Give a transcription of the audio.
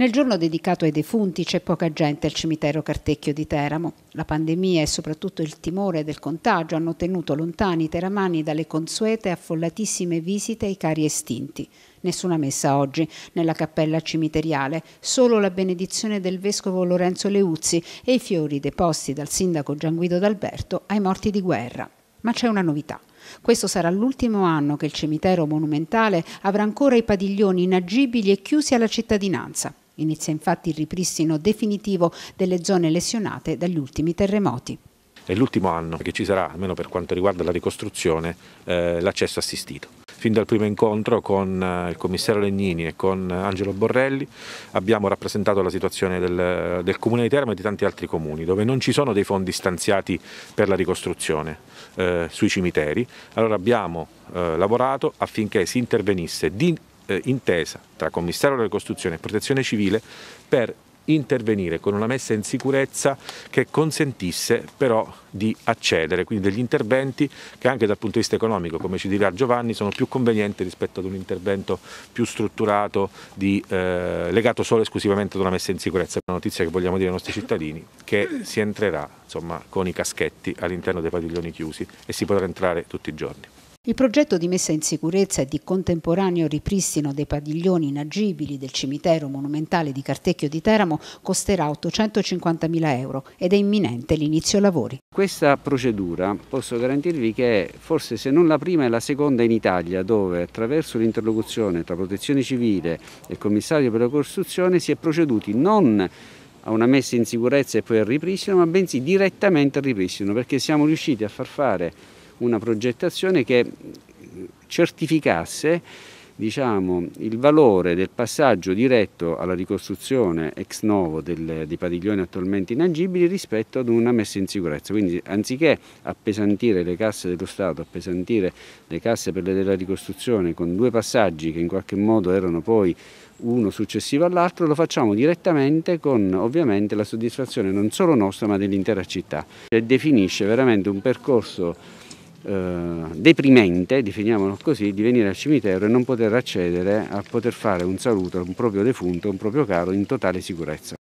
Nel giorno dedicato ai defunti c'è poca gente al cimitero Cartecchio di Teramo. La pandemia e soprattutto il timore del contagio hanno tenuto lontani i teramani dalle consuete affollatissime visite ai cari estinti. Nessuna messa oggi nella cappella cimiteriale, solo la benedizione del vescovo Lorenzo Leuzzi e i fiori deposti dal sindaco Gian Guido D'Alberto ai morti di guerra. Ma c'è una novità. Questo sarà l'ultimo anno che il cimitero monumentale avrà ancora i padiglioni inagibili e chiusi alla cittadinanza. Inizia infatti il ripristino definitivo delle zone lesionate dagli ultimi terremoti è l'ultimo anno che ci sarà, almeno per quanto riguarda la ricostruzione, eh, l'accesso assistito. Fin dal primo incontro con eh, il commissario Legnini e con Angelo Borrelli abbiamo rappresentato la situazione del, del comune di Teramo e di tanti altri comuni dove non ci sono dei fondi stanziati per la ricostruzione eh, sui cimiteri. Allora abbiamo eh, lavorato affinché si intervenisse di eh, intesa tra Commissario della ricostruzione e Protezione Civile per intervenire con una messa in sicurezza che consentisse però di accedere, quindi degli interventi che anche dal punto di vista economico, come ci dirà Giovanni, sono più convenienti rispetto ad un intervento più strutturato, di, eh, legato solo e esclusivamente ad una messa in sicurezza. Una notizia che vogliamo dire ai nostri cittadini, che si entrerà insomma, con i caschetti all'interno dei padiglioni chiusi e si potrà entrare tutti i giorni. Il progetto di messa in sicurezza e di contemporaneo ripristino dei padiglioni inagibili del cimitero monumentale di Cartecchio di Teramo costerà 850.000 euro ed è imminente l'inizio lavori. Questa procedura posso garantirvi che è forse se non la prima è la seconda in Italia dove attraverso l'interlocuzione tra protezione civile e commissario per la costruzione si è proceduti non a una messa in sicurezza e poi al ripristino, ma bensì direttamente al ripristino, perché siamo riusciti a far fare una progettazione che certificasse diciamo, il valore del passaggio diretto alla ricostruzione ex novo del, dei padiglioni attualmente inagibili rispetto ad una messa in sicurezza. Quindi anziché appesantire le casse dello Stato, appesantire le casse per la ricostruzione con due passaggi che in qualche modo erano poi uno successivo all'altro, lo facciamo direttamente con ovviamente la soddisfazione non solo nostra ma dell'intera città e definisce veramente un percorso eh, deprimente, definiamolo così, di venire al cimitero e non poter accedere a poter fare un saluto a un proprio defunto, a un proprio caro in totale sicurezza.